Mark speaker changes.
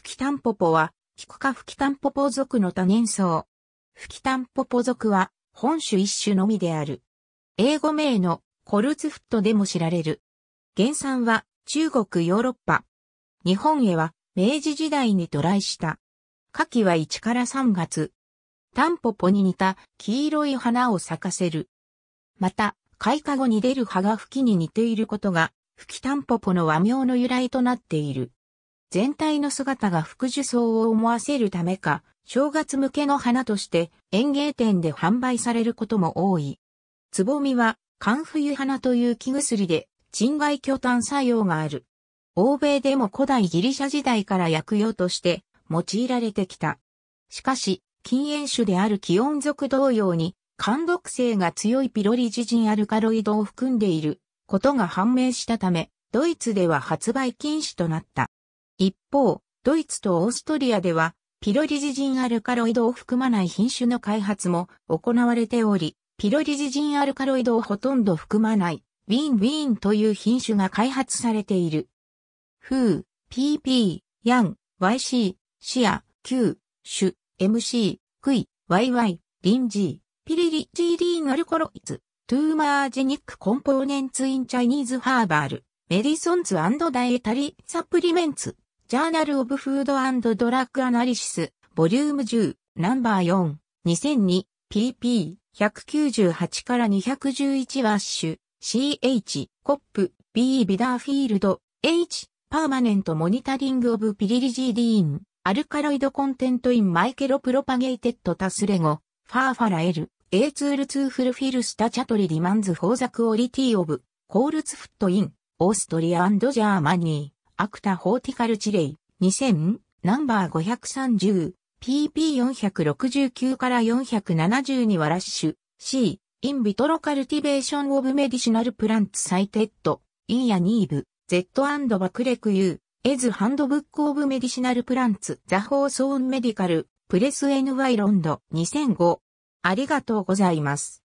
Speaker 1: 吹きタンポポは、キク科吹きタンポポ属の多年草。吹きタンポポ属は、本種一種のみである。英語名のコルツフットでも知られる。原産は中国ヨーロッパ。日本へは明治時代に渡来した。夏季は1から3月。タンポポに似た黄色い花を咲かせる。また、開花後に出る葉が吹きに似ていることが、吹きタンポポの和名の由来となっている。全体の姿が副樹草を思わせるためか、正月向けの花として園芸店で販売されることも多い。つぼみは、寒冬花という木薬で、鎮外巨炭作用がある。欧米でも古代ギリシャ時代から薬用として用いられてきた。しかし、禁煙種である気温属同様に、寒毒性が強いピロリジジンアルカロイドを含んでいることが判明したため、ドイツでは発売禁止となった。一方、ドイツとオーストリアでは、ピロリジジンアルカロイドを含まない品種の開発も行われており、ピロリジジンアルカロイドをほとんど含まない、ウィンウィンという品種が開発されている。フー、PP、ヤン、YC、シア、Q、シュ、MC、クイ、YY、リンジー、ピリリジーリンアルコロイズ、トゥーマージェニックコンポーネンツインチャイニーズハーバル、メディソンズダイエタリーサプリメンツ。ジャーナル・オブ・フード・ o o d and Drug a n ボリューム10、ナンバー4、2002、pp198 から211ワッシュ、ch、コップ、b ビダーフィールド、h、パーマネントモニタリングオブピリリジーディーン、アルカロイドコンテントインマイケロプロパゲイテッドタスレゴ、ファーファラエル、A ツールツーフルフィルスタチャトリリマンズフォーザクオリティオブ、コールツフットイン、オーストリアジャーマニー。アクタホーティカルチレイ、2000、ナンバー 530PP469 から470にはラッシュ、C、インビトロカルティベーションオブメディシナルプランツサイテッド、インヤニーブ、Z& バクレクユー、エズハンドブックオブメディシナルプランツ、ザホーソーンメディカル、プレス NY・ ロンド2005。ありがとうございます。